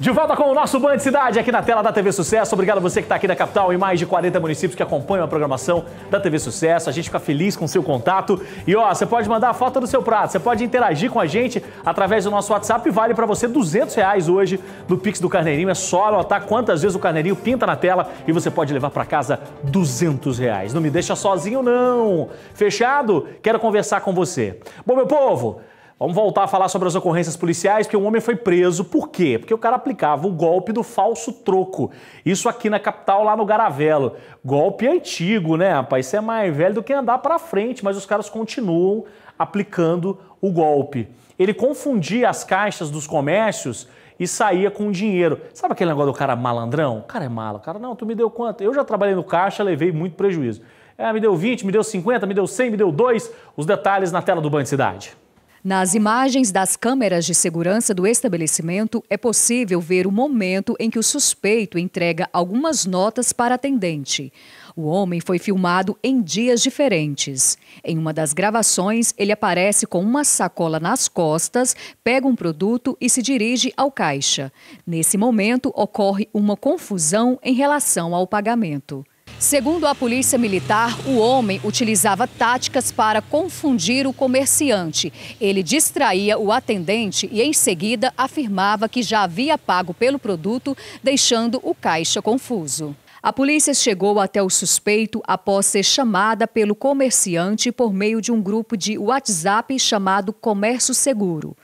De volta com o nosso Band Cidade aqui na tela da TV Sucesso. Obrigado a você que está aqui da capital e mais de 40 municípios que acompanham a programação da TV Sucesso. A gente fica feliz com o seu contato. E ó, você pode mandar a foto do seu prato, você pode interagir com a gente através do nosso WhatsApp. Vale para você 200 reais hoje no Pix do Carneirinho. É só anotar quantas vezes o Carneirinho pinta na tela e você pode levar para casa 200 reais. Não me deixa sozinho não. Fechado? Quero conversar com você. Bom, meu povo... Vamos voltar a falar sobre as ocorrências policiais, porque um homem foi preso. Por quê? Porque o cara aplicava o golpe do falso troco. Isso aqui na capital, lá no Garavelo. Golpe antigo, né, rapaz? Isso é mais velho do que andar para frente, mas os caras continuam aplicando o golpe. Ele confundia as caixas dos comércios e saía com dinheiro. Sabe aquele negócio do cara malandrão? O cara é malo. O cara, não, tu me deu quanto? Eu já trabalhei no caixa, levei muito prejuízo. É, me deu 20, me deu 50, me deu 100, me deu 2. Os detalhes na tela do Band Cidade. Nas imagens das câmeras de segurança do estabelecimento, é possível ver o momento em que o suspeito entrega algumas notas para atendente. O homem foi filmado em dias diferentes. Em uma das gravações, ele aparece com uma sacola nas costas, pega um produto e se dirige ao caixa. Nesse momento, ocorre uma confusão em relação ao pagamento. Segundo a polícia militar, o homem utilizava táticas para confundir o comerciante. Ele distraía o atendente e, em seguida, afirmava que já havia pago pelo produto, deixando o caixa confuso. A polícia chegou até o suspeito após ser chamada pelo comerciante por meio de um grupo de WhatsApp chamado Comércio Seguro.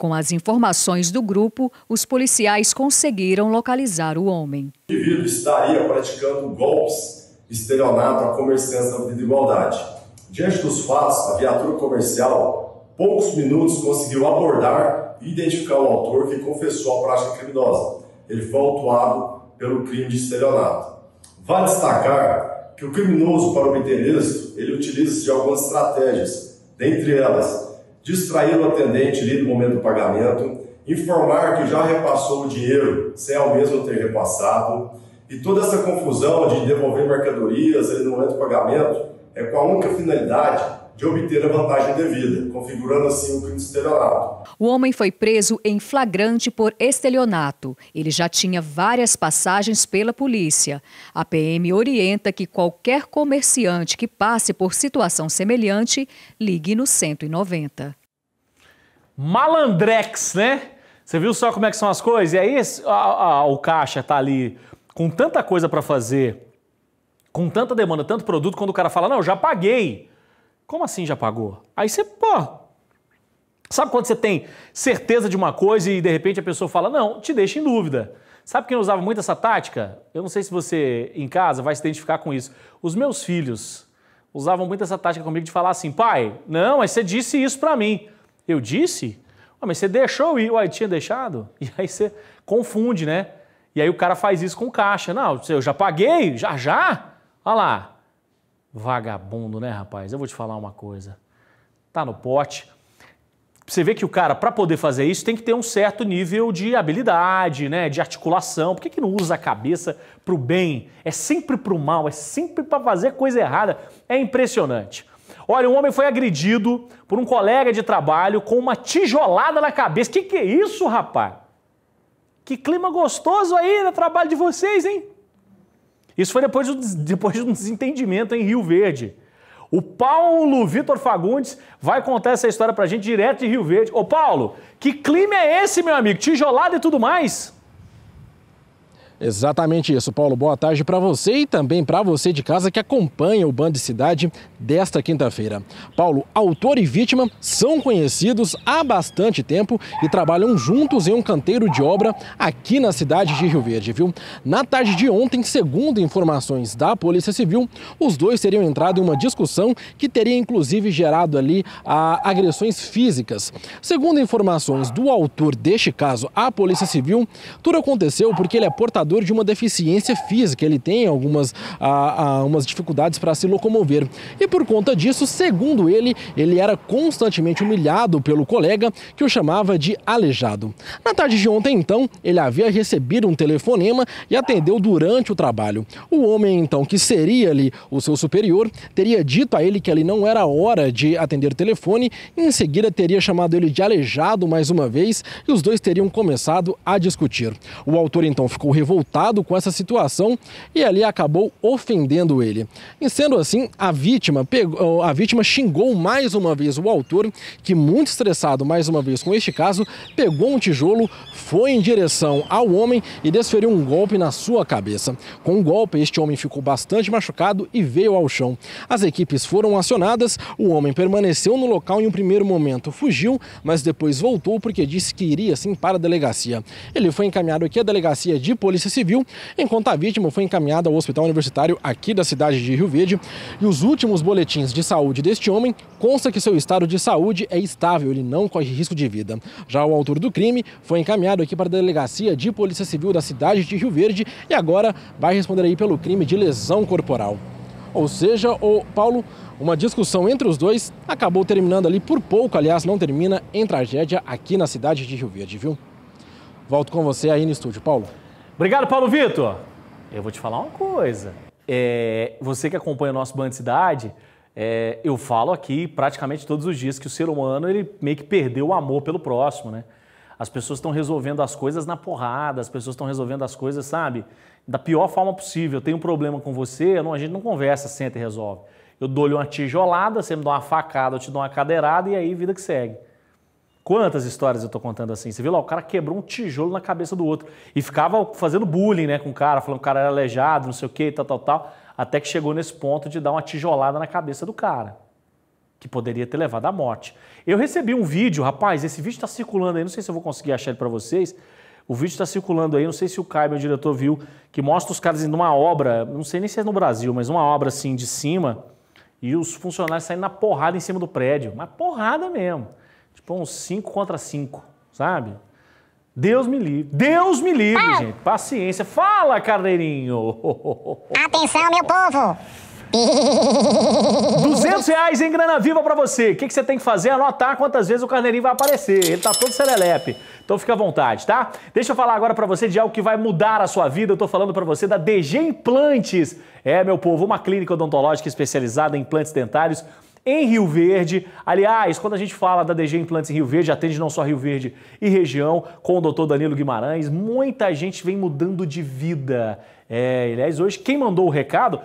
Com as informações do grupo, os policiais conseguiram localizar o homem. O indivíduo estaria praticando golpes, estelionato a comerciantes da Avenida Igualdade. Diante dos fatos, a viatura comercial, poucos minutos, conseguiu abordar e identificar o autor que confessou a prática criminosa. Ele foi autuado pelo crime de estelionato. Vale destacar que o criminoso, para obter êxito, ele utiliza-se de algumas estratégias, dentre elas distrair o atendente ali no momento do pagamento, informar que já repassou o dinheiro, sem ao é mesmo ter repassado, e toda essa confusão de devolver mercadorias ali no momento do pagamento é com a única finalidade de obter a vantagem devida, configurando assim o crime de estelionato. O homem foi preso em flagrante por estelionato. Ele já tinha várias passagens pela polícia. A PM orienta que qualquer comerciante que passe por situação semelhante ligue no 190. Malandrex, né? Você viu só como é que são as coisas? E aí esse, a, a, o caixa tá ali com tanta coisa para fazer, com tanta demanda, tanto produto, quando o cara fala, não, já paguei como assim já pagou? Aí você, pô. Sabe quando você tem certeza de uma coisa e de repente a pessoa fala, não, te deixa em dúvida. Sabe quem usava muito essa tática? Eu não sei se você em casa vai se identificar com isso. Os meus filhos usavam muito essa tática comigo de falar assim: pai, não, mas você disse isso para mim. Eu disse? Ah, mas você deixou ir, uai, tinha deixado? E aí você confunde, né? E aí o cara faz isso com caixa. Não, eu já paguei, já já. Olha lá. Vagabundo, né, rapaz? Eu vou te falar uma coisa. Tá no pote. Você vê que o cara, para poder fazer isso, tem que ter um certo nível de habilidade, né, de articulação. Por que, que não usa a cabeça pro bem? É sempre pro mal, é sempre para fazer coisa errada. É impressionante. Olha, um homem foi agredido por um colega de trabalho com uma tijolada na cabeça. Que que é isso, rapaz? Que clima gostoso aí no trabalho de vocês, hein? Isso foi depois, do, depois de um desentendimento em Rio Verde. O Paulo Vitor Fagundes vai contar essa história pra gente direto de Rio Verde. Ô Paulo, que clima é esse, meu amigo? Tijolada e tudo mais? Exatamente isso, Paulo. Boa tarde para você e também para você de casa que acompanha o Band Cidade desta quinta-feira. Paulo, autor e vítima são conhecidos há bastante tempo e trabalham juntos em um canteiro de obra aqui na cidade de Rio Verde, viu? Na tarde de ontem, segundo informações da Polícia Civil, os dois teriam entrado em uma discussão que teria inclusive gerado ali ah, agressões físicas. Segundo informações do autor deste caso a Polícia Civil, tudo aconteceu porque ele é portador portador de uma deficiência física, ele tem algumas a, dificuldades para se locomover. E por conta disso, segundo ele, ele era constantemente humilhado pelo colega que o chamava de aleijado. Na tarde de ontem, então, ele havia recebido um telefonema e atendeu durante o trabalho. O homem, então, que seria ali o seu superior, teria dito a ele que ali não era hora de atender o telefone e em seguida teria chamado ele de aleijado mais uma vez e os dois teriam começado a discutir. O autor, então, ficou revoltado revoltado com essa situação e ali acabou ofendendo ele. E sendo assim, a vítima, pegou, a vítima xingou mais uma vez o autor, que muito estressado mais uma vez com este caso, pegou um tijolo, foi em direção ao homem e desferiu um golpe na sua cabeça. Com o um golpe, este homem ficou bastante machucado e veio ao chão. As equipes foram acionadas, o homem permaneceu no local em um primeiro momento, fugiu, mas depois voltou porque disse que iria sim para a delegacia. Ele foi encaminhado aqui à delegacia de polícia Civil, enquanto a vítima foi encaminhada ao hospital universitário aqui da cidade de Rio Verde. E os últimos boletins de saúde deste homem consta que seu estado de saúde é estável, ele não corre risco de vida. Já o autor do crime foi encaminhado aqui para a delegacia de Polícia Civil da cidade de Rio Verde e agora vai responder aí pelo crime de lesão corporal. Ou seja, o Paulo, uma discussão entre os dois acabou terminando ali por pouco, aliás, não termina em tragédia aqui na cidade de Rio Verde, viu? Volto com você aí no estúdio, Paulo. Obrigado, Paulo Vitor. Eu vou te falar uma coisa. É, você que acompanha o nosso Band Cidade, é, eu falo aqui praticamente todos os dias que o ser humano ele meio que perdeu o amor pelo próximo, né? As pessoas estão resolvendo as coisas na porrada, as pessoas estão resolvendo as coisas, sabe? Da pior forma possível. Eu tenho um problema com você, não, a gente não conversa, senta e resolve. Eu dou-lhe uma tijolada, você me dá uma facada, eu te dou uma cadeirada e aí vida que segue. Quantas histórias eu tô contando assim? Você viu lá, o cara quebrou um tijolo na cabeça do outro e ficava fazendo bullying, né, com o cara, falando que o cara era aleijado, não sei o quê, tal, tal, tal, até que chegou nesse ponto de dar uma tijolada na cabeça do cara, que poderia ter levado à morte. Eu recebi um vídeo, rapaz, esse vídeo está circulando aí, não sei se eu vou conseguir achar ele para vocês. O vídeo está circulando aí, não sei se o Caio, meu diretor, viu, que mostra os caras indo numa obra, não sei nem se é no Brasil, mas uma obra assim de cima, e os funcionários saindo na porrada em cima do prédio, mas porrada mesmo. Foi uns 5 contra 5, sabe? Deus me livre. Deus me livre, ah. gente. Paciência. Fala, carneirinho. Atenção, meu povo. 200 reais em grana viva para você. O que, que, você tem que fazer? Anotar quantas vezes o carneirinho vai aparecer. Ele tá todo serelepe. Então fica à vontade, tá? Deixa eu falar agora para você de algo que vai mudar a sua vida. Eu tô falando para você da DG Implantes. É, meu povo, uma clínica odontológica especializada em implantes dentários em Rio Verde. Aliás, quando a gente fala da DG Implantes em Rio Verde, atende não só Rio Verde e região, com o Dr. Danilo Guimarães, muita gente vem mudando de vida. É, aliás, hoje quem mandou o recado,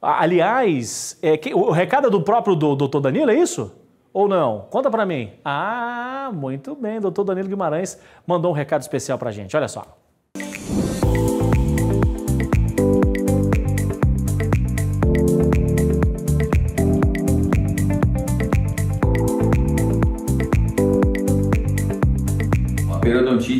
aliás, é, quem, o recado é do próprio do, Dr. Danilo, é isso? Ou não? Conta para mim. Ah, muito bem, Dr. Danilo Guimarães mandou um recado especial a gente. Olha só.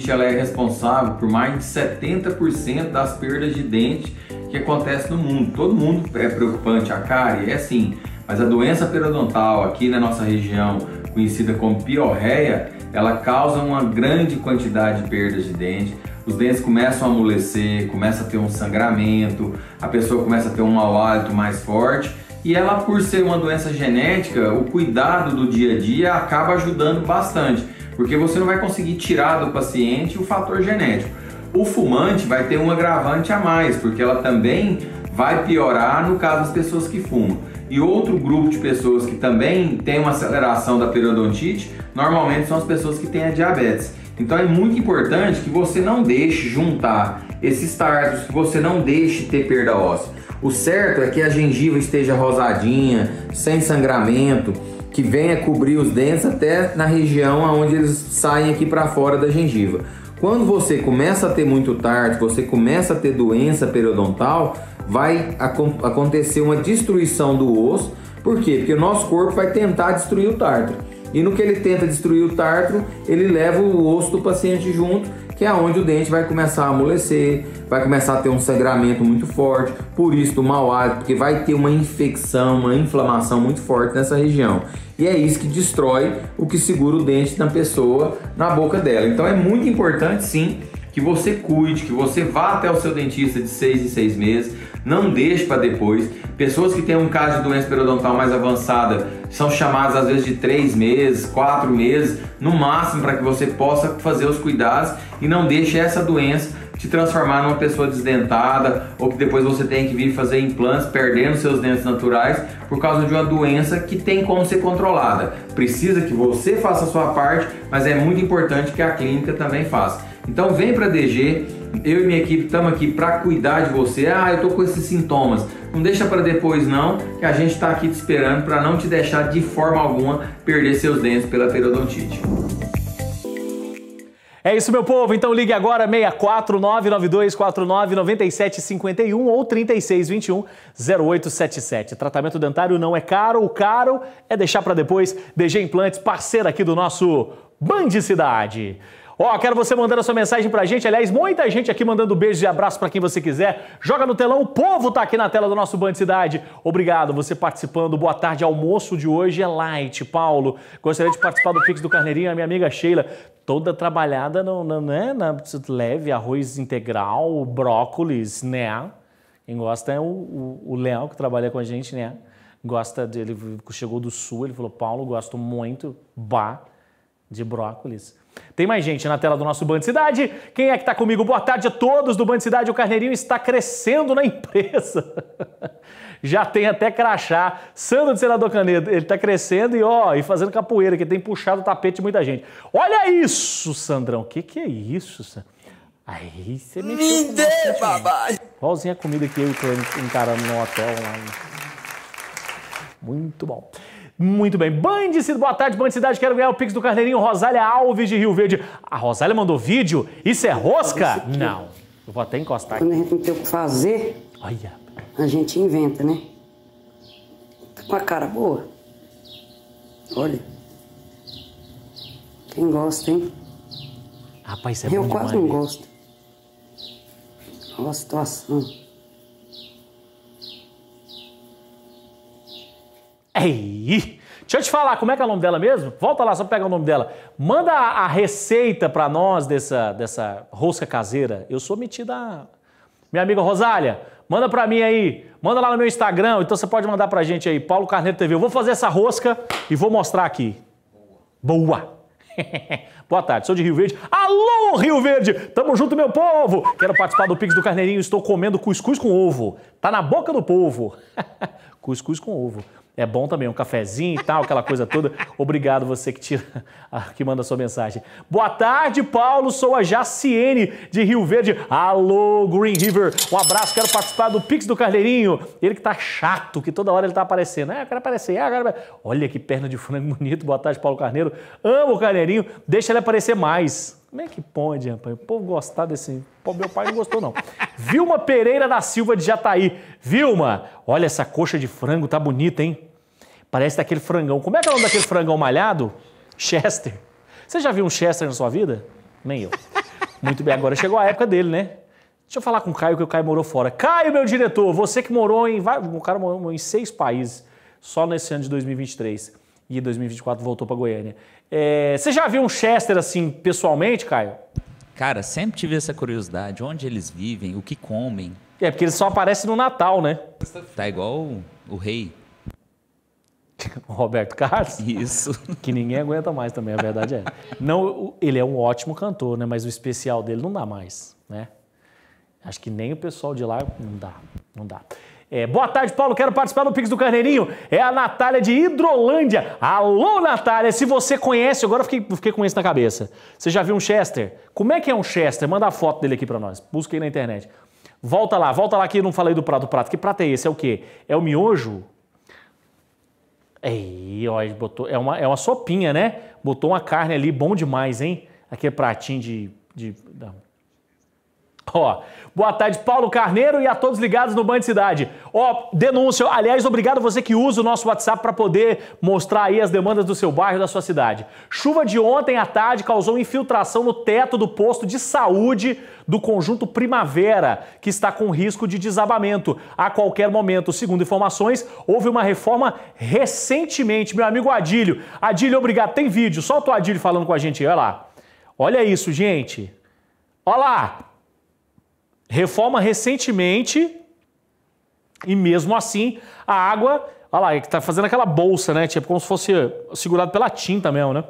ela é responsável por mais de 70% das perdas de dente que acontece no mundo. Todo mundo é preocupante a cárie, é sim, mas a doença periodontal aqui na nossa região, conhecida como piorreia, ela causa uma grande quantidade de perdas de dente. Os dentes começam a amolecer, começa a ter um sangramento, a pessoa começa a ter um mau hálito mais forte e ela, por ser uma doença genética, o cuidado do dia a dia acaba ajudando bastante porque você não vai conseguir tirar do paciente o fator genético. O fumante vai ter um agravante a mais, porque ela também vai piorar no caso das pessoas que fumam. E outro grupo de pessoas que também tem uma aceleração da periodontite, normalmente são as pessoas que têm a diabetes. Então é muito importante que você não deixe juntar esses tardos, que você não deixe ter perda óssea. O certo é que a gengiva esteja rosadinha, sem sangramento, que venha cobrir os dentes até na região onde eles saem aqui para fora da gengiva. Quando você começa a ter muito tarde, você começa a ter doença periodontal, vai ac acontecer uma destruição do osso. Por quê? Porque o nosso corpo vai tentar destruir o tártaro. E no que ele tenta destruir o tártaro, ele leva o osso do paciente junto que é onde o dente vai começar a amolecer, vai começar a ter um sangramento muito forte, por isso do mau hálito, porque vai ter uma infecção, uma inflamação muito forte nessa região. E é isso que destrói o que segura o dente da pessoa na boca dela. Então é muito importante sim que você cuide, que você vá até o seu dentista de seis em seis meses, não deixe para depois. Pessoas que têm um caso de doença periodontal mais avançada são chamadas às vezes de três meses, quatro meses, no máximo para que você possa fazer os cuidados e não deixe essa doença te transformar numa pessoa desdentada ou que depois você tem que vir fazer implantes perdendo seus dentes naturais por causa de uma doença que tem como ser controlada. Precisa que você faça a sua parte, mas é muito importante que a clínica também faça. Então vem para DG, eu e minha equipe estamos aqui para cuidar de você. Ah, eu tô com esses sintomas. Não deixa para depois não, que a gente está aqui te esperando para não te deixar de forma alguma perder seus dentes pela periodontite. É isso, meu povo. Então ligue agora 64992499751 ou 3621-0877. Tratamento dentário não é caro, o caro é deixar para depois. DG Implantes, parceira aqui do nosso Band Cidade. Ó, oh, quero você mandando a sua mensagem pra gente. Aliás, muita gente aqui mandando beijos e abraços para quem você quiser. Joga no telão, o povo tá aqui na tela do nosso Band Cidade. Obrigado, você participando. Boa tarde, almoço de hoje é light, Paulo. Gostaria de participar do Pix do Carneirinho, a minha amiga Sheila. Toda trabalhada, não, não, é? Na, leve, arroz integral, brócolis, né? Quem gosta é o, o, o Léo, que trabalha com a gente, né? Gosta, de, ele chegou do sul, ele falou, Paulo, gosto muito, bah, de brócolis. Tem mais gente na tela do nosso Band Cidade. Quem é que está comigo? Boa tarde a todos do Band Cidade. O Carneirinho está crescendo na empresa. Já tem até crachá. Sandro de Senador Canedo, ele está crescendo e ó, e fazendo capoeira, que tem puxado o tapete muita gente. Olha isso, Sandrão. O que, que é isso, Sandrão? Aí você Me com dê, babai! Igualzinha a comida que eu e o encarando no hotel lá. Muito bom. Muito bem. Bandicid, boa tarde, Bandicidade. Quero ganhar o Pix do Carneirinho Rosália Alves de Rio Verde. A Rosália mandou vídeo? Isso é rosca? Não. Eu vou até encostar aqui. Quando a gente não tem o que fazer, Olha. a gente inventa, né? Tá com a cara boa. Olha. Quem gosta, hein? Rapaz, isso é Eu bom quase demais, não hein? gosto. Olha a situação. Ei! Deixa eu te falar, como é que é o nome dela mesmo? Volta lá, só pega o nome dela. Manda a, a receita para nós dessa, dessa rosca caseira. Eu sou metida Minha amiga Rosália, manda para mim aí. Manda lá no meu Instagram, então você pode mandar pra gente aí, Paulo Carneiro TV. Eu vou fazer essa rosca e vou mostrar aqui. Boa! Boa. Boa tarde, sou de Rio Verde. Alô, Rio Verde! Tamo junto, meu povo! Quero participar do Pix do Carneirinho, estou comendo cuscuz com ovo. Tá na boca do povo. cuscuz com ovo. É bom também um cafezinho e tal, aquela coisa toda. Obrigado você que tira, que manda sua mensagem. Boa tarde, Paulo. Sou a Jaciene de Rio Verde. Alô, Green River. Um abraço. Quero participar do Pix do Carneirinho. Ele que tá chato, que toda hora ele tá aparecendo. É, eu quero aparecer. É, agora... Olha que perna de frango bonito. Boa tarde, Paulo Carneiro. Amo o Carneirinho. Deixa ele aparecer mais. Como é que pode, rapaz? O povo gostar desse. Pô, meu pai não gostou, não. Vilma Pereira da Silva de Jataí. Vilma, olha essa coxa de frango, tá bonita, hein? Parece daquele frangão. Como é que é o nome daquele frangão malhado? Chester. Você já viu um Chester na sua vida? Nem eu. Muito bem, agora chegou a época dele, né? Deixa eu falar com o Caio, que o Caio morou fora. Caio, meu diretor, você que morou em. O cara morou em seis países só nesse ano de 2023 e 2024 voltou para Goiânia. É, você já viu um Chester assim pessoalmente, Caio? Cara, sempre tive essa curiosidade. Onde eles vivem, o que comem. É, porque eles só aparecem no Natal, né? Tá igual o, o rei. O Roberto Carlos? Isso. Que ninguém aguenta mais também, a verdade é. Não, ele é um ótimo cantor, né? Mas o especial dele não dá mais, né? Acho que nem o pessoal de lá não dá, não dá. É, boa tarde, Paulo. Quero participar do Pix do Carneirinho. É a Natália de Hidrolândia. Alô, Natália, se você conhece, agora fiquei, fiquei com isso na cabeça. Você já viu um Chester? Como é que é um Chester? Manda a foto dele aqui para nós. Busca aí na internet. Volta lá, volta lá que eu não falei do prato do prato. Que prato é esse? É o quê? É o miojo? Ei, ó, botou, é, uma, é uma sopinha, né? Botou uma carne ali, bom demais, hein? Aquele pratinho de. de não. Ó, boa tarde, Paulo Carneiro e a todos ligados no Band Cidade. Ó, denúncia. Aliás, obrigado a você que usa o nosso WhatsApp para poder mostrar aí as demandas do seu bairro, da sua cidade. Chuva de ontem à tarde causou infiltração no teto do posto de saúde do conjunto Primavera, que está com risco de desabamento a qualquer momento. Segundo informações, houve uma reforma recentemente. Meu amigo Adílio. Adílio, obrigado. Tem vídeo. Solta o Adílio falando com a gente. Olha lá. Olha isso, gente. Olha lá reforma recentemente e mesmo assim a água, olha lá, é está fazendo aquela bolsa, né? Tipo como se fosse segurado pela tinta mesmo, né?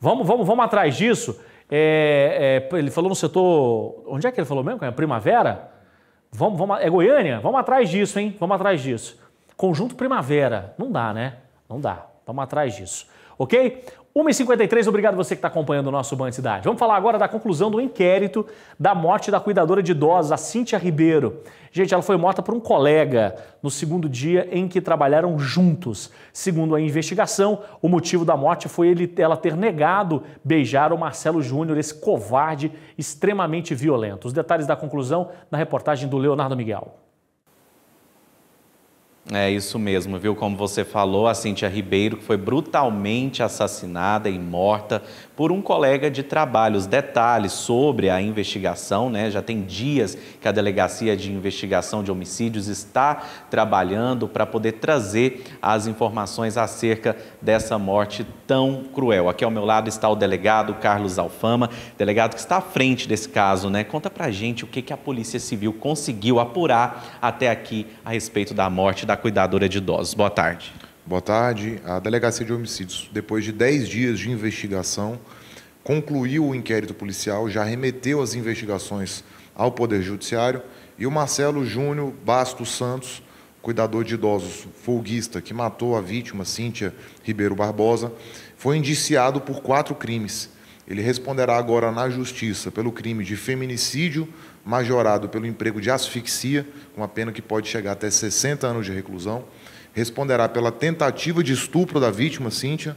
Vamos, vamos, vamos atrás disso. É, é, ele falou no setor, onde é que ele falou mesmo? É Primavera? Vamos, vamos, é Goiânia? Vamos atrás disso, hein? Vamos atrás disso. Conjunto Primavera, não dá, né? Não dá. Vamos atrás disso, ok? 1h53, obrigado você que está acompanhando o nosso Band Cidade. Vamos falar agora da conclusão do inquérito da morte da cuidadora de idosos, a Cíntia Ribeiro. Gente, ela foi morta por um colega no segundo dia em que trabalharam juntos. Segundo a investigação, o motivo da morte foi ele, ela ter negado beijar o Marcelo Júnior, esse covarde extremamente violento. Os detalhes da conclusão na reportagem do Leonardo Miguel. É isso mesmo, viu? Como você falou, a Cintia Ribeiro foi brutalmente assassinada e morta por um colega de trabalho. Os detalhes sobre a investigação, né? Já tem dias que a Delegacia de Investigação de Homicídios está trabalhando para poder trazer as informações acerca dessa morte tão cruel. Aqui ao meu lado está o delegado Carlos Alfama, delegado que está à frente desse caso, né? Conta pra gente o que, que a Polícia Civil conseguiu apurar até aqui a respeito da morte da da cuidadora de idosos. Boa tarde. Boa tarde. A Delegacia de Homicídios, depois de 10 dias de investigação, concluiu o inquérito policial, já remeteu as investigações ao Poder Judiciário e o Marcelo Júnior Bastos Santos, cuidador de idosos folguista que matou a vítima, Cíntia Ribeiro Barbosa, foi indiciado por quatro crimes ele responderá agora na justiça pelo crime de feminicídio majorado pelo emprego de asfixia, uma pena que pode chegar até 60 anos de reclusão. Responderá pela tentativa de estupro da vítima, Cíntia,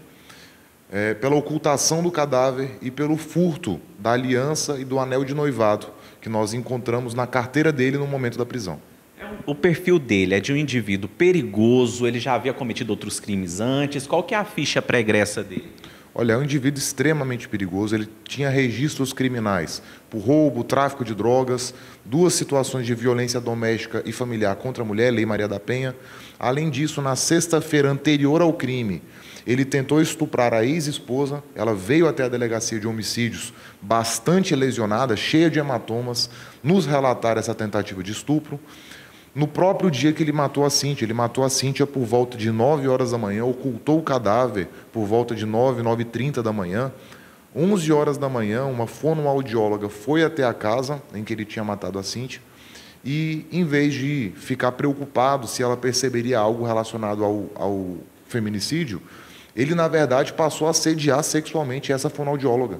é, pela ocultação do cadáver e pelo furto da aliança e do anel de noivado que nós encontramos na carteira dele no momento da prisão. É o perfil dele é de um indivíduo perigoso, ele já havia cometido outros crimes antes. Qual que é a ficha pregressa dele? Olha, é um indivíduo extremamente perigoso, ele tinha registros criminais por roubo, tráfico de drogas, duas situações de violência doméstica e familiar contra a mulher, Lei Maria da Penha. Além disso, na sexta-feira anterior ao crime, ele tentou estuprar a ex-esposa, ela veio até a delegacia de homicídios bastante lesionada, cheia de hematomas, nos relatar essa tentativa de estupro. No próprio dia que ele matou a Cíntia, ele matou a Cíntia por volta de 9 horas da manhã, ocultou o cadáver por volta de 9, 9 e 30 da manhã. 11 horas da manhã, uma fonoaudióloga foi até a casa em que ele tinha matado a Cíntia e, em vez de ficar preocupado se ela perceberia algo relacionado ao, ao feminicídio, ele, na verdade, passou a sediar sexualmente essa fonoaudióloga.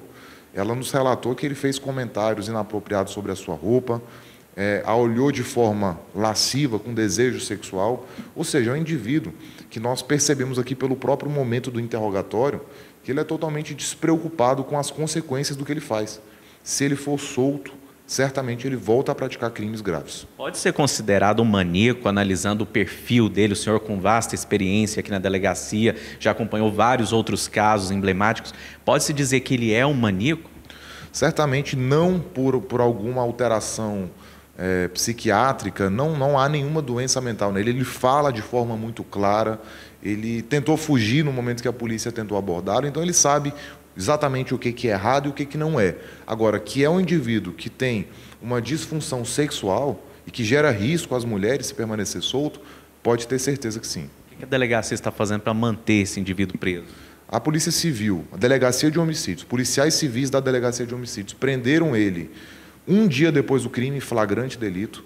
Ela nos relatou que ele fez comentários inapropriados sobre a sua roupa, é, a olhou de forma lasciva, com desejo sexual, ou seja, é um indivíduo que nós percebemos aqui pelo próprio momento do interrogatório que ele é totalmente despreocupado com as consequências do que ele faz. Se ele for solto, certamente ele volta a praticar crimes graves. Pode ser considerado um maníaco, analisando o perfil dele, o senhor com vasta experiência aqui na delegacia, já acompanhou vários outros casos emblemáticos. Pode-se dizer que ele é um maníaco? Certamente não por, por alguma alteração é, psiquiátrica, não, não há nenhuma doença mental nele. Ele fala de forma muito clara, ele tentou fugir no momento que a polícia tentou abordá-lo, então ele sabe exatamente o que, que é errado e o que, que não é. Agora, que é um indivíduo que tem uma disfunção sexual e que gera risco às mulheres se permanecer solto, pode ter certeza que sim. O que a delegacia está fazendo para manter esse indivíduo preso? A Polícia Civil, a Delegacia de Homicídios, policiais civis da Delegacia de Homicídios prenderam ele um dia depois do crime, flagrante delito,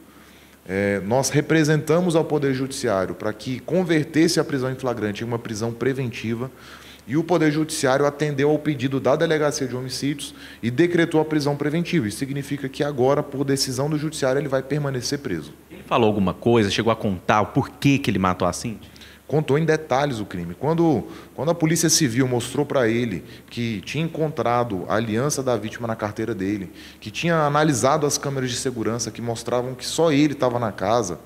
é, nós representamos ao Poder Judiciário para que convertesse a prisão em flagrante em uma prisão preventiva e o Poder Judiciário atendeu ao pedido da Delegacia de Homicídios e decretou a prisão preventiva. Isso significa que agora, por decisão do Judiciário, ele vai permanecer preso. Ele falou alguma coisa? Chegou a contar o porquê que ele matou a Cintia? contou em detalhes o crime. Quando, quando a Polícia Civil mostrou para ele que tinha encontrado a aliança da vítima na carteira dele, que tinha analisado as câmeras de segurança que mostravam que só ele estava na casa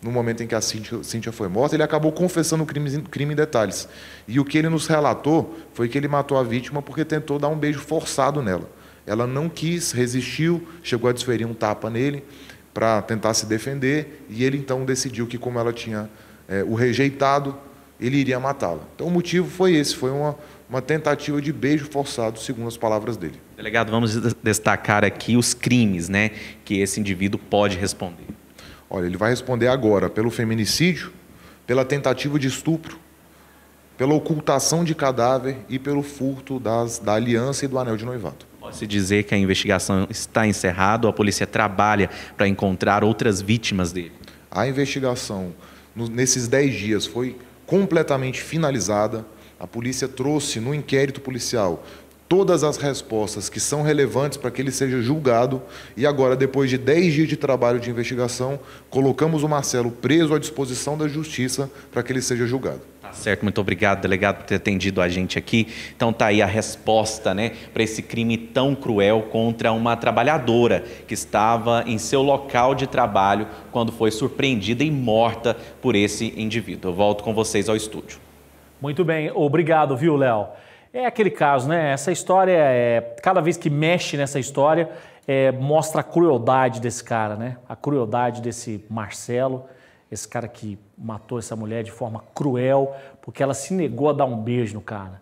no momento em que a Cíntia, Cíntia foi morta, ele acabou confessando o crime, crime em detalhes. E o que ele nos relatou foi que ele matou a vítima porque tentou dar um beijo forçado nela. Ela não quis, resistiu, chegou a desferir um tapa nele para tentar se defender, e ele então decidiu que, como ela tinha é, o rejeitado, ele iria matá-la. Então o motivo foi esse, foi uma, uma tentativa de beijo forçado, segundo as palavras dele. Delegado, vamos destacar aqui os crimes né, que esse indivíduo pode responder. Olha, ele vai responder agora pelo feminicídio, pela tentativa de estupro, pela ocultação de cadáver e pelo furto das, da aliança e do anel de noivado. Pode-se dizer que a investigação está encerrada, a polícia trabalha para encontrar outras vítimas dele. A investigação nesses 10 dias foi completamente finalizada. A polícia trouxe no inquérito policial todas as respostas que são relevantes para que ele seja julgado. E agora, depois de 10 dias de trabalho de investigação, colocamos o Marcelo preso à disposição da justiça para que ele seja julgado. Tá certo, muito obrigado, delegado, por ter atendido a gente aqui. Então tá aí a resposta, né, para esse crime tão cruel contra uma trabalhadora que estava em seu local de trabalho quando foi surpreendida e morta por esse indivíduo. Eu volto com vocês ao estúdio. Muito bem, obrigado, viu, Léo? É aquele caso, né? Essa história é cada vez que mexe nessa história é, mostra a crueldade desse cara, né? A crueldade desse Marcelo esse cara que matou essa mulher de forma cruel, porque ela se negou a dar um beijo no cara.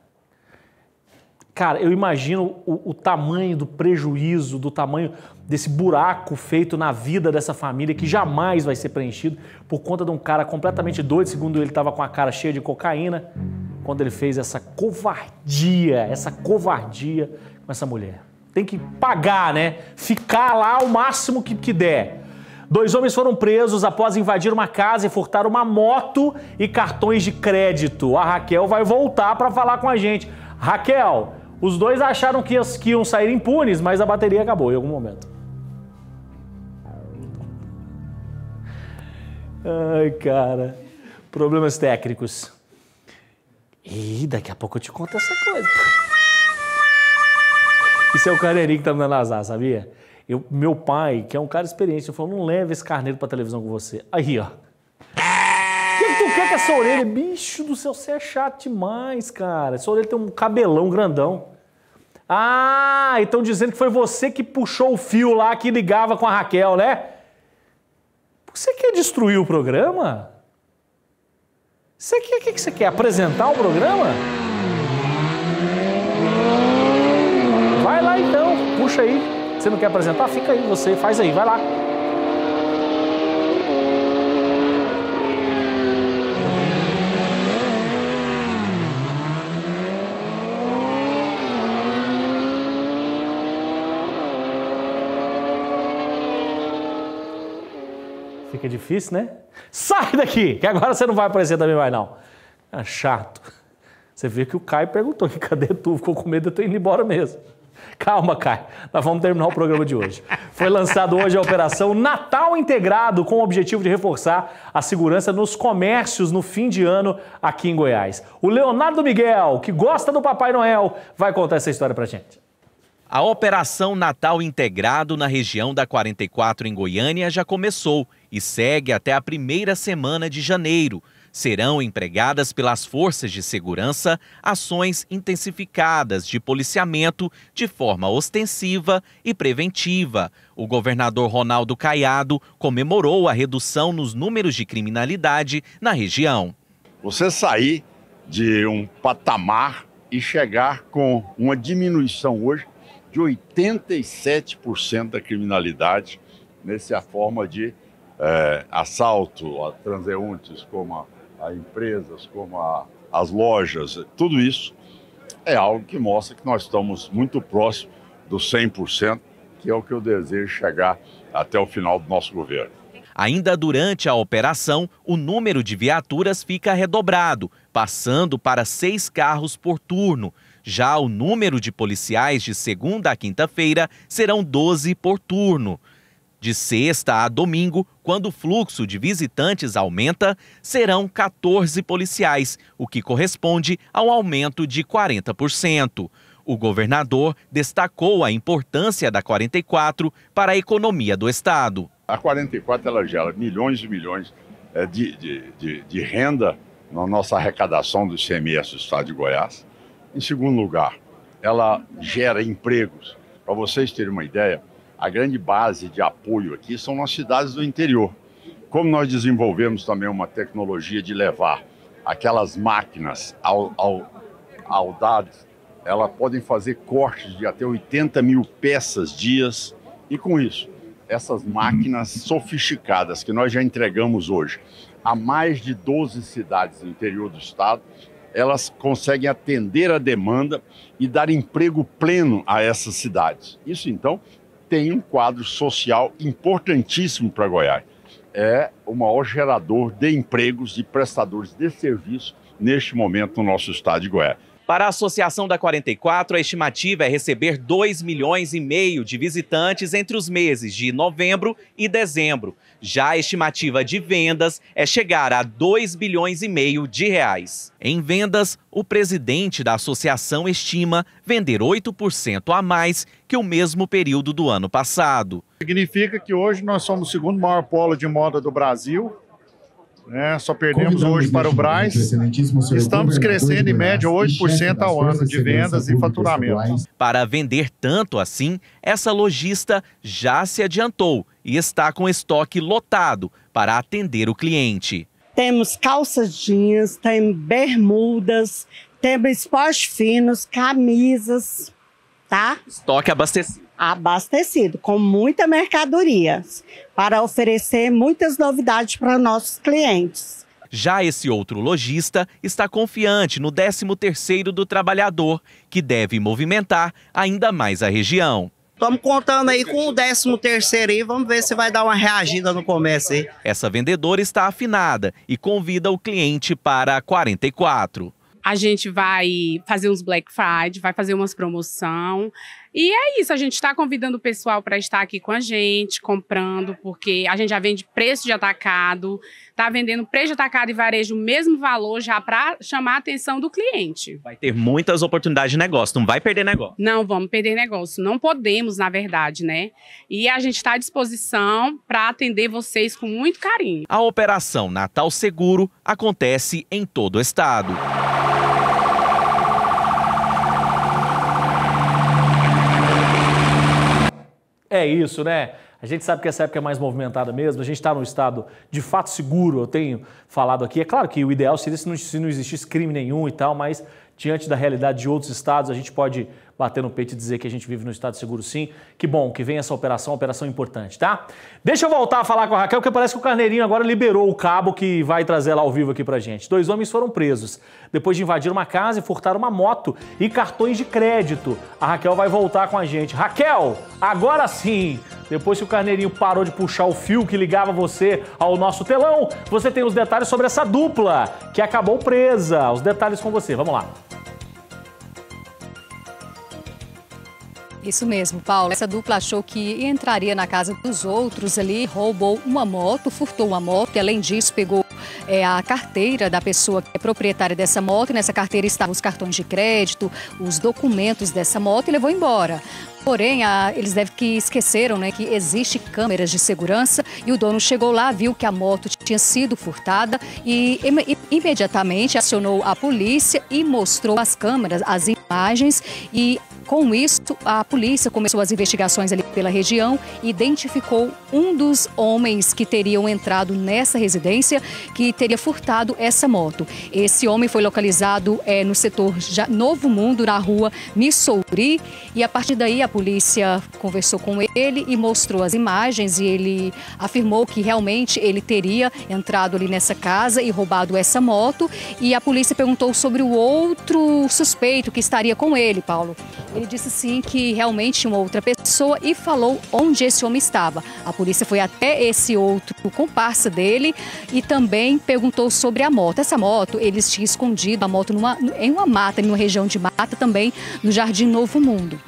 Cara, eu imagino o, o, tamanho do prejuízo, do tamanho desse buraco feito na vida dessa família que jamais vai ser preenchido por conta de um cara completamente doido. Segundo ele, estava com a cara cheia de cocaína quando ele fez essa covardia, essa covardia com essa mulher. Tem que pagar, né? Ficar lá o máximo que, que der. Dois homens foram presos após invadir uma casa e furtar uma moto e cartões de crédito. A Raquel vai voltar para falar com a gente. Raquel, os dois acharam que, iam sair impunes, mas a bateria acabou em algum momento. Ai, cara. Problemas técnicos. E daqui a pouco eu te conto essa coisa. Isso é o Carneirinho que tá me dando azar, sabia? Eu, meu pai, que é um cara experiente, falou: não leva esse carneiro pra televisão com você. Aí, ó. O que, que tu quer com essa orelha? Bicho do céu, você é chato demais, cara. Essa orelha tem um cabelão grandão. Ah, então dizendo que foi você que puxou o fio lá que ligava com a Raquel, né? Você quer destruir o programa? Você quer, que, que você quer? Apresentar o programa? Vai lá então, puxa aí. Você não quer apresentar? Fica aí, você faz aí, vai lá. Fica difícil, né? Sai daqui, que agora você não vai aparecer também mais não. É chato. Você vê que o Caio perguntou, cadê tu? Ficou com medo de eu ter ido embora mesmo. Calma, Caio. Nós vamos terminar o programa de hoje. Foi lançado hoje a operação Natal Integrado com o objetivo de reforçar a segurança nos comércios no fim de ano aqui em Goiás. O Leonardo Miguel, que gosta do Papai Noel, vai contar essa história pra gente. A Operação Natal Integrado na região da 44 em Goiânia já começou e segue até a primeira semana de janeiro serão empregadas pelas forças de segurança ações intensificadas de policiamento de forma ostensiva e preventiva. O governador Ronaldo Caiado comemorou a redução nos números de criminalidade na região. Você sair de um patamar e chegar com uma diminuição hoje de 87% da criminalidade nessa forma de é, assalto a transeuntes, como a empresas, como a, as lojas, tudo isso é algo que mostra que nós estamos muito próximo do 100%, que é o que eu desejo chegar até o final do nosso governo. Ainda durante a operação, o número de viaturas fica redobrado, passando para seis carros por turno. Já o número de policiais de segunda a quinta-feira serão 12 por turno. De sexta a domingo, quando o fluxo de visitantes aumenta, serão 14 policiais, o que corresponde a um aumento de 40%. O governador destacou a importância da 44 para a economia do Estado. A 44 ela gera milhões e milhões eh, de, de, de, de renda na nossa arrecadação do ICMS do Estado de Goiás. Em segundo lugar, ela gera empregos. Para vocês terem uma ideia, a grande base de apoio aqui são nas cidades do interior. Como nós desenvolvemos também uma tecnologia de levar aquelas máquinas ao, ao, ao dado, elas podem fazer cortes de até 80 mil peças dias, e com isso, essas máquinas sofisticadas que nós já entregamos hoje a mais de 12 cidades do interior do estado, elas conseguem atender a demanda e dar emprego pleno a essas cidades. Isso, então, tem um quadro social importantíssimo para Goiás. É o maior gerador de empregos de prestadores de serviço neste momento no nosso estado de Goiás. Para a Associação da 44, a estimativa é receber 2 milhões e meio de visitantes entre os meses de novembro e dezembro. Já a estimativa de vendas é chegar a 2 bilhões e meio de reais. Em vendas, o presidente da associação estima vender 8% a mais que o mesmo período do ano passado. Significa que hoje nós somos o segundo maior polo de moda do Brasil, né? só perdemos hoje para o Braz. Estamos crescendo em média 8% ao ano de vendas e faturamento. Para vender tanto assim, essa lojista já se adiantou e está com estoque lotado para atender o cliente. Temos calças jeans, tem bermudas, temos esporte finos, camisas, tá? Estoque abastecido abastecido com muita mercadoria para oferecer muitas novidades para nossos clientes. Já esse outro lojista está confiante no 13º do trabalhador, que deve movimentar ainda mais a região. Estamos contando aí com o 13 terceiro aí, vamos ver se vai dar uma reagida no comércio aí. Essa vendedora está afinada e convida o cliente para 44. A gente vai fazer uns Black Friday, vai fazer umas promoção, e é isso, a gente está convidando o pessoal para estar aqui com a gente, comprando, porque a gente já vende preço de atacado, está vendendo preço de atacado e varejo o mesmo valor já para chamar a atenção do cliente. Vai ter muitas oportunidades de negócio, não vai perder negócio. Não vamos perder negócio, não podemos, na verdade, né? E a gente está à disposição para atender vocês com muito carinho. A operação Natal Seguro acontece em todo o estado. É isso, né? A gente sabe que essa época é mais movimentada mesmo, a gente está num estado de fato seguro, eu tenho falado aqui. É claro que o ideal seria se não, se não existisse crime nenhum e tal, mas diante da realidade de outros estados, a gente pode bater no peito e dizer que a gente vive no estado seguro sim. Que bom que vem essa operação, operação importante, tá? Deixa eu voltar a falar com a Raquel, que parece que o Carneirinho agora liberou o cabo que vai trazer ela ao vivo aqui pra gente. Dois homens foram presos depois de invadir uma casa e furtar uma moto e cartões de crédito. A Raquel vai voltar com a gente. Raquel, agora sim! Depois que o Carneirinho parou de puxar o fio que ligava você ao nosso telão, você tem os detalhes sobre essa dupla que acabou presa. Os detalhes com você. Vamos lá. Isso mesmo, Paulo. Essa dupla achou que entraria na casa dos outros ali, roubou uma moto, furtou uma moto e, além disso, pegou é, a carteira da pessoa que é proprietária dessa moto. E nessa carteira estavam os cartões de crédito, os documentos dessa moto e levou embora. Porém, a, eles devem que esqueceram né, que existe câmeras de segurança e o dono chegou lá, viu que a moto tinha sido furtada e im imediatamente acionou a polícia e mostrou as câmeras, as imagens e com isso, a polícia começou as investigações ali pela região e identificou um dos homens que teriam entrado nessa residência, que teria furtado essa moto. Esse homem foi localizado é, no setor Novo Mundo, na rua Missouri, e a partir daí a polícia conversou com ele e mostrou as imagens e ele afirmou que realmente ele teria entrado ali nessa casa e roubado essa moto. E a polícia perguntou sobre o outro suspeito que estaria com ele, Paulo. Ele disse sim que realmente tinha uma outra pessoa e falou onde esse homem estava. A polícia foi até esse outro comparsa dele e também perguntou sobre a moto. Essa moto, eles tinham escondido a moto numa, em uma mata, em uma região de mata também, no Jardim Novo Mundo.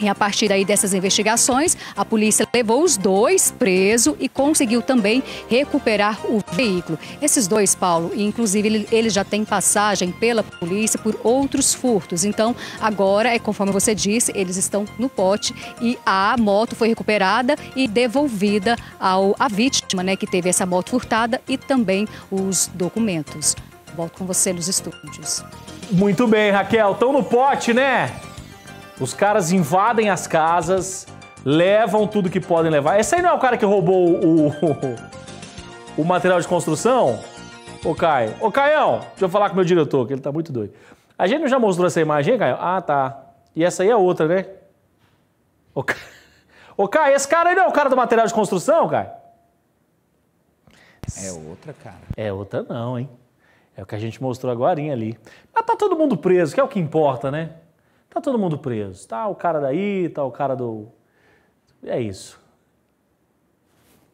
E a partir daí dessas investigações, a polícia levou os dois presos e conseguiu também recuperar o veículo. Esses dois, Paulo, inclusive eles já têm passagem pela polícia por outros furtos. Então, agora, é conforme você disse, eles estão no pote e a moto foi recuperada e devolvida ao, à vítima, né, que teve essa moto furtada e também os documentos. Volto com você nos estúdios. Muito bem, Raquel. Estão no pote, né? Os caras invadem as casas, levam tudo que podem levar. Esse aí não é o cara que roubou o, o, o material de construção? Ô Caio. Ô Caião, deixa eu falar com o meu diretor, que ele tá muito doido. A gente não já mostrou essa imagem, Caio? Ah, tá. E essa aí é outra, né? Ô, Caio, Ô, Caio esse cara aí não é o cara do material de construção, Caio? É outra, cara. É outra não, hein? É o que a gente mostrou agora ali. Mas tá todo mundo preso, que é o que importa, né? Tá todo mundo preso. Tá o cara daí, tá o cara do. É isso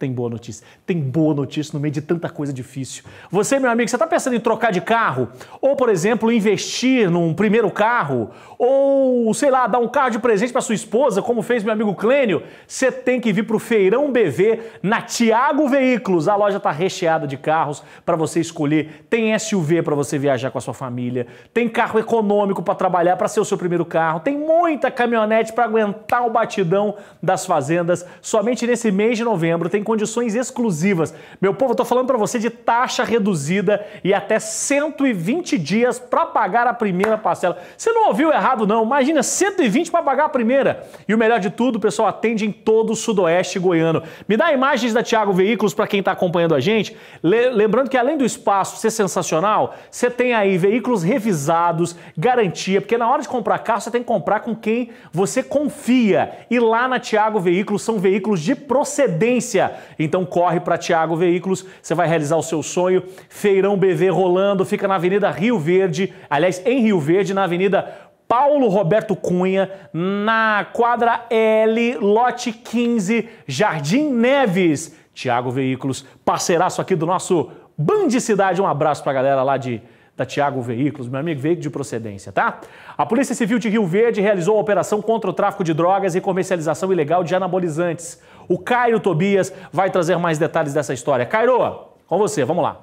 tem boa notícia. Tem boa notícia no meio de tanta coisa difícil. Você, meu amigo, você está pensando em trocar de carro? Ou, por exemplo, investir num primeiro carro? Ou, sei lá, dar um carro de presente para sua esposa, como fez meu amigo Clênio? Você tem que vir para o Feirão BV na Tiago Veículos. A loja está recheada de carros para você escolher. Tem SUV para você viajar com a sua família. Tem carro econômico para trabalhar, para ser o seu primeiro carro. Tem muita caminhonete para aguentar o batidão das fazendas. Somente nesse mês de novembro tem condições exclusivas. Meu povo, eu tô falando para você de taxa reduzida e até 120 dias para pagar a primeira parcela. Você não ouviu errado não, imagina 120 para pagar a primeira. E o melhor de tudo, o pessoal atende em todo o sudoeste goiano. Me dá imagens da Tiago Veículos para quem está acompanhando a gente. lembrando que além do espaço ser sensacional, você tem aí veículos revisados, garantia, porque na hora de comprar carro você tem que comprar com quem você confia. E lá na Tiago Veículos são veículos de procedência. Então corre para Tiago Veículos, você vai realizar o seu sonho. Feirão BV rolando, fica na Avenida Rio Verde, aliás, em Rio Verde, na Avenida Paulo Roberto Cunha, na quadra L, lote 15, Jardim Neves. Tiago Veículos, parceiraço aqui do nosso Bandicidade. Um abraço para a galera lá de da Tiago Veículos, meu amigo, veículo de procedência, tá? A Polícia Civil de Rio Verde realizou a operação contra o tráfico de drogas e comercialização ilegal de anabolizantes. O Cairo Tobias vai trazer mais detalhes dessa história. Cairo, com você, vamos lá.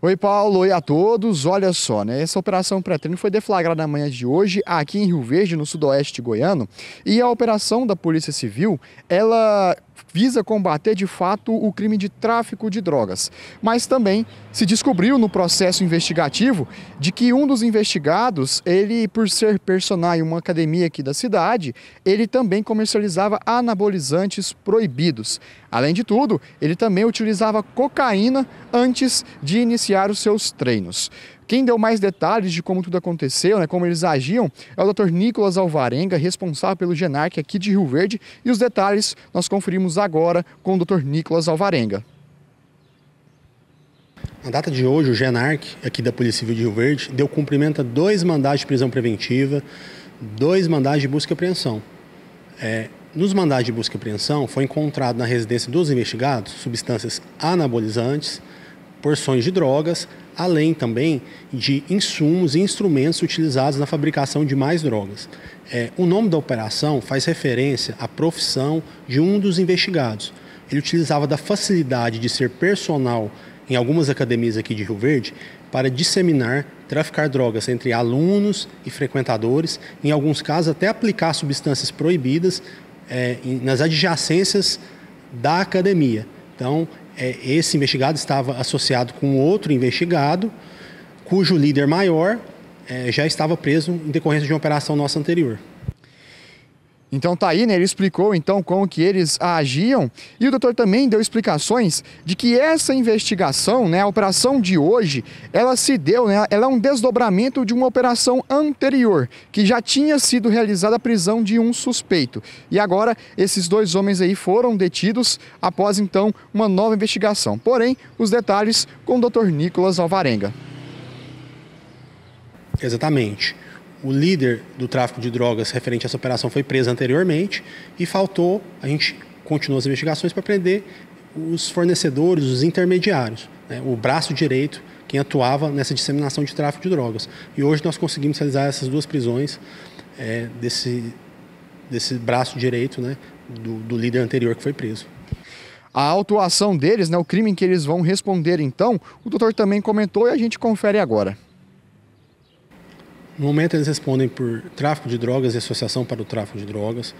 Oi, Paulo, oi a todos. Olha só, né? Essa operação pré-treino foi deflagrada na manhã de hoje aqui em Rio Verde, no sudoeste goiano, e a operação da Polícia Civil, ela visa combater de fato o crime de tráfico de drogas. Mas também se descobriu no processo investigativo de que um dos investigados, ele por ser personal em uma academia aqui da cidade, ele também comercializava anabolizantes proibidos. Além de tudo, ele também utilizava cocaína antes de iniciar os seus treinos. Quem deu mais detalhes de como tudo aconteceu, né, como eles agiam, é o Dr. Nicolas Alvarenga, responsável pelo Genarc aqui de Rio Verde, e os detalhes nós conferimos agora com o Dr. Nicolas Alvarenga. Na data de hoje, o Genarc, aqui da Polícia Civil de Rio Verde, deu cumprimento a dois mandados de prisão preventiva, dois mandados de busca e apreensão. É, nos mandados de busca e apreensão, foi encontrado na residência dos investigados substâncias anabolizantes, porções de drogas, além também de insumos e instrumentos utilizados na fabricação de mais drogas. É, o nome da operação faz referência à profissão de um dos investigados. Ele utilizava da facilidade de ser personal em algumas academias aqui de Rio Verde para disseminar, traficar drogas entre alunos e frequentadores, em alguns casos até aplicar substâncias proibidas é, nas adjacências da academia. Então, é, esse investigado estava associado com outro investigado, cujo líder maior é, já estava preso em decorrência de uma operação nossa anterior. Então tá aí, né? Ele explicou então como que eles agiam e o doutor também deu explicações de que essa investigação, né, a operação de hoje, ela se deu, né, ela é um desdobramento de uma operação anterior que já tinha sido realizada a prisão de um suspeito. E agora esses dois homens aí foram detidos após então uma nova investigação. Porém, os detalhes com o doutor Nicolas Alvarenga. Exatamente o líder do tráfico de drogas referente a essa operação foi preso anteriormente e faltou, a gente continuou as investigações para prender os fornecedores, os intermediários, né, o braço direito, quem atuava nessa disseminação de tráfico de drogas. E hoje nós conseguimos realizar essas duas prisões é, desse, desse braço direito né, do, do líder anterior que foi preso a autuação deles, né, o crime em que eles vão responder então, o doutor também comentou e a gente confere agora. No momento, eles respondem por tráfico de drogas e associação para o tráfico de drogas.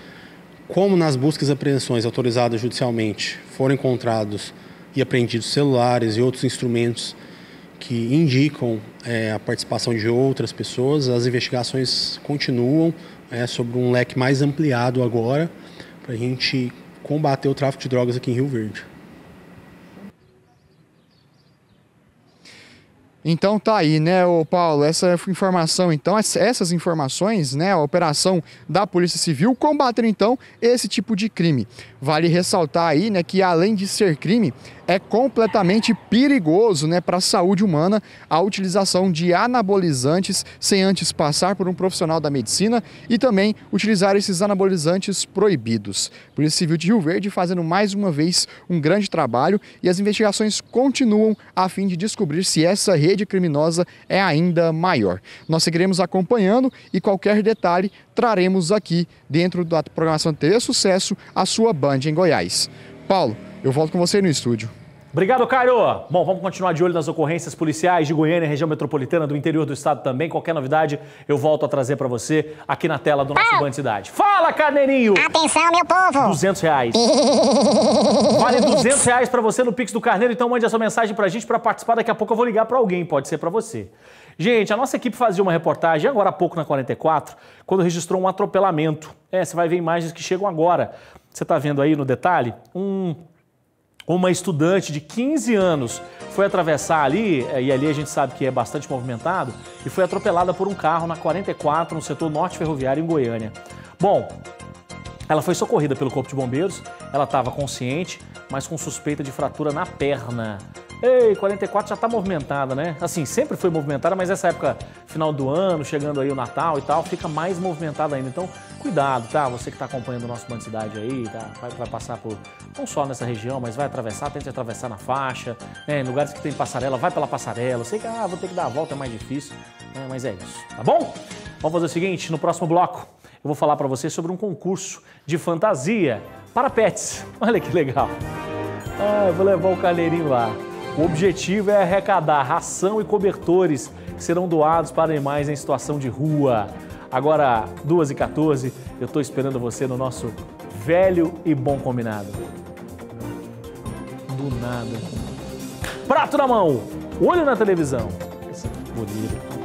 Como nas buscas e apreensões autorizadas judicialmente foram encontrados e apreendidos celulares e outros instrumentos que indicam é, a participação de outras pessoas, as investigações continuam é, sobre um leque mais ampliado agora para a gente combater o tráfico de drogas aqui em Rio Verde. Então tá aí, né, o Paulo, essa informação, então, essas informações, né, a operação da Polícia Civil combater então esse tipo de crime. Vale ressaltar aí, né, que além de ser crime, é completamente perigoso né, para a saúde humana a utilização de anabolizantes sem antes passar por um profissional da medicina e também utilizar esses anabolizantes proibidos. Polícia Civil de Rio Verde fazendo mais uma vez um grande trabalho e as investigações continuam a fim de descobrir se essa rede criminosa é ainda maior. Nós seguiremos acompanhando e qualquer detalhe traremos aqui dentro da programação TV Sucesso a sua Band em Goiás. Paulo, eu volto com você no estúdio. Obrigado, Caio. Bom, vamos continuar de olho nas ocorrências policiais de Goiânia, região metropolitana, do interior do estado também. Qualquer novidade eu volto a trazer para você aqui na tela do nosso é. banco de Cidade. Fala, carneirinho! Atenção, meu povo! 200 reais. vale 200 reais para você no Pix do Carneiro, então mande a sua mensagem para a gente para participar. Daqui a pouco eu vou ligar para alguém, pode ser para você. Gente, a nossa equipe fazia uma reportagem agora há pouco na 44, quando registrou um atropelamento. É, você vai ver imagens que chegam agora. Você está vendo aí no detalhe? Um uma estudante de 15 anos foi atravessar ali, eh, e ali a gente sabe que é bastante movimentado, e foi atropelada por um carro na 44, no setor norte ferroviário, em Goiânia. Bom, ela foi socorrida pelo Corpo de Bombeiros, ela estava consciente, mas com suspeita de fratura na perna. Ei, 44 já está movimentada, né? Assim, sempre foi movimentada, mas essa época, final do ano, chegando aí o Natal e tal, fica mais movimentada ainda. Então, Cuidado, tá? Você que está acompanhando o nosso Band Cidade aí, tá? Vai, vai, passar por, não só nessa região, mas vai atravessar, tente atravessar na faixa, né? em lugares que tem passarela, vai pela passarela. Eu sei que, ah, vou ter que dar a volta, é mais difícil, né? mas é isso, tá bom? Vamos fazer o seguinte, no próximo bloco eu vou falar para você sobre um concurso de fantasia para pets. Olha que legal. Ah, vou levar o carneirinho lá. O objetivo é arrecadar ração e cobertores que serão doados para animais em situação de rua. Agora, 2h14, eu estou esperando você no nosso velho e bom combinado. Do nada. Prato na mão, olho na televisão. Esse é bonito.